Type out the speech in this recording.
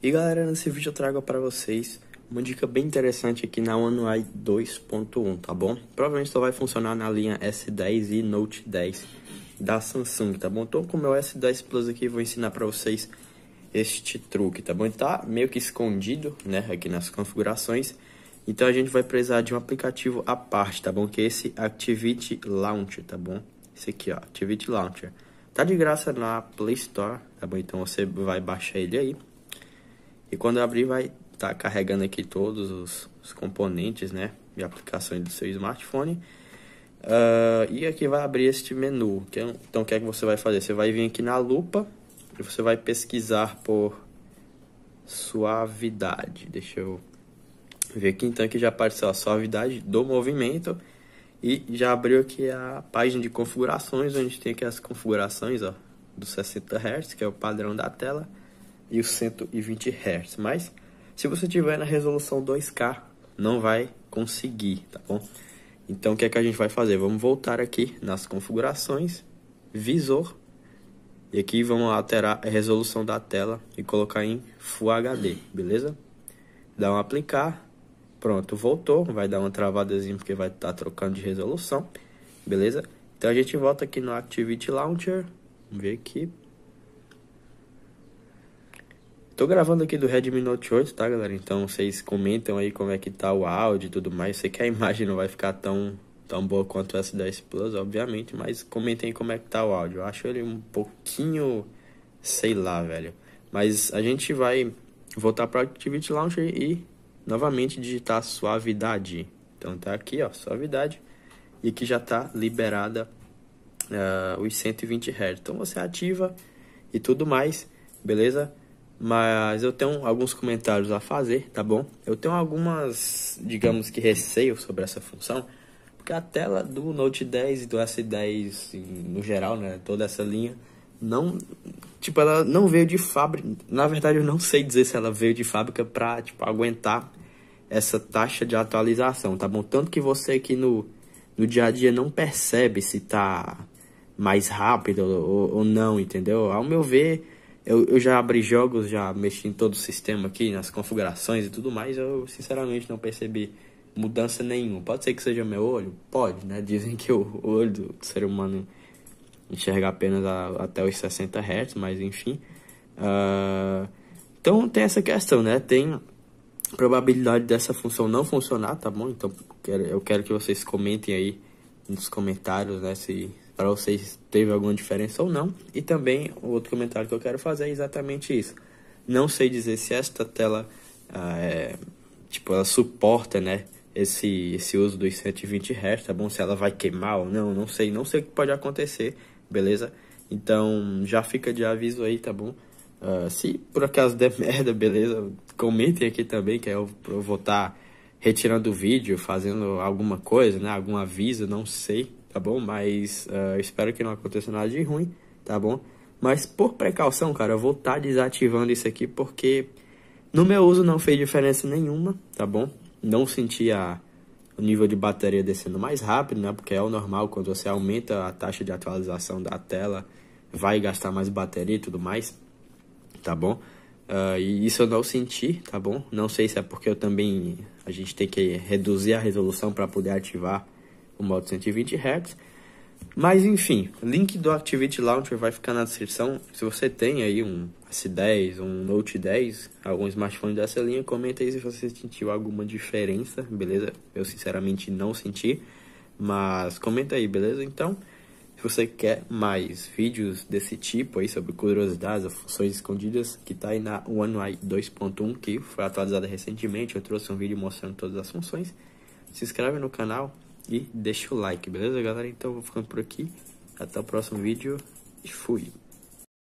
E galera, nesse vídeo eu trago para vocês uma dica bem interessante aqui na One UI 2.1, tá bom? Provavelmente só vai funcionar na linha S10 e Note 10 da Samsung, tá bom? Então com é o meu S10 Plus aqui vou ensinar para vocês este truque, tá bom? Está tá meio que escondido, né, aqui nas configurações. Então a gente vai precisar de um aplicativo à parte, tá bom? Que é esse Activity Launcher, tá bom? Esse aqui, ó, Activity Launcher. Tá de graça na Play Store, tá bom? Então você vai baixar ele aí. E quando eu abrir, vai estar tá carregando aqui todos os, os, componentes, né? E aplicações do seu smartphone. Uh, e aqui vai abrir este menu. É então, o que é que você vai fazer? Você vai vir aqui na lupa e você vai pesquisar por suavidade. Deixa eu ver aqui. Então, aqui já apareceu a suavidade do movimento. E já abriu aqui a página de configurações, onde tem aqui as configurações ó, do 60 Hz, que é o padrão da tela e os 120 Hz. Mas se você tiver na resolução 2K, não vai conseguir, tá bom? Então o que é que a gente vai fazer? Vamos voltar aqui nas configurações, visor, e aqui vamos alterar a resolução da tela e colocar em Full HD, beleza? Dá um aplicar, pronto, voltou, vai dar uma travadazinha porque vai estar tá trocando de resolução, beleza? Então a gente volta aqui no Activity Launcher, vamos ver aqui, Tô gravando aqui do Redmi Note 8, tá, galera? Então vocês comentam aí como é que tá o áudio e tudo mais. Sei que a imagem não vai ficar tão, tão boa quanto o S10 Plus, obviamente, mas comentem como é que tá o áudio. Eu acho ele um pouquinho, sei lá, velho. Mas a gente vai voltar para o Activity Launcher e novamente digitar suavidade. Então tá aqui, ó, suavidade. E aqui já tá liberada uh, os 120 Hz. Então você ativa e tudo mais, beleza? Mas eu tenho alguns comentários a fazer, tá bom? Eu tenho algumas, digamos que receio sobre essa função, porque a tela do Note 10 e do S10 assim, no geral, né, toda essa linha não, tipo, ela não veio de fábrica. Na verdade, eu não sei dizer se ela veio de fábrica para, tipo, aguentar essa taxa de atualização, tá bom? Tanto que você aqui no no dia a dia não percebe se tá mais rápido ou, ou não, entendeu? Ao meu ver, eu, eu já abri jogos, já mexi em todo o sistema aqui, nas configurações e tudo mais, eu sinceramente não percebi mudança nenhuma. Pode ser que seja meu olho? Pode, né? Dizem que o olho do ser humano enxerga apenas a, até os 60 Hz, mas enfim. Uh, então tem essa questão, né? Tem probabilidade dessa função não funcionar, tá bom? Então eu quero que vocês comentem aí nos comentários, né? Se, para vocês teve alguma diferença ou não. E também outro comentário que eu quero fazer é exatamente isso. Não sei dizer se esta tela ah, é, tipo ela suporta, né, esse esse uso dos 120 Hz, tá bom? Se ela vai queimar ou não, não sei, não sei o que pode acontecer, beleza? Então já fica de aviso aí, tá bom? Uh, se por acaso der merda, beleza? Comentem aqui também, que eu, eu vou estar tá retirando o vídeo, fazendo alguma coisa, né? Algum aviso, não sei tá bom? Mas uh, espero que não aconteça nada de ruim, tá bom? Mas por precaução, cara, eu vou estar tá desativando isso aqui porque no meu uso não fez diferença nenhuma, tá bom? Não senti a, o nível de bateria descendo mais rápido, né? Porque é o normal quando você aumenta a taxa de atualização da tela, vai gastar mais bateria e tudo mais, tá bom? Uh, e isso eu não senti, tá bom? Não sei se é porque eu também a gente tem que reduzir a resolução para poder ativar o modo 120 Hz. Mas enfim, link do Activity Launcher vai ficar na descrição. Se você tem aí um S10, um Note 10, algum smartphone dessa linha, comenta aí se você sentiu alguma diferença, beleza? Eu sinceramente não senti, mas comenta aí, beleza? Então, se você quer mais vídeos desse tipo aí sobre curiosidades, funções escondidas, que tá aí na One UI 2.1, que foi atualizada recentemente, eu trouxe um vídeo mostrando todas as funções. Se inscreve no canal, e deixa o like, beleza, galera? Então, vou ficando por aqui. Até o próximo vídeo e fui!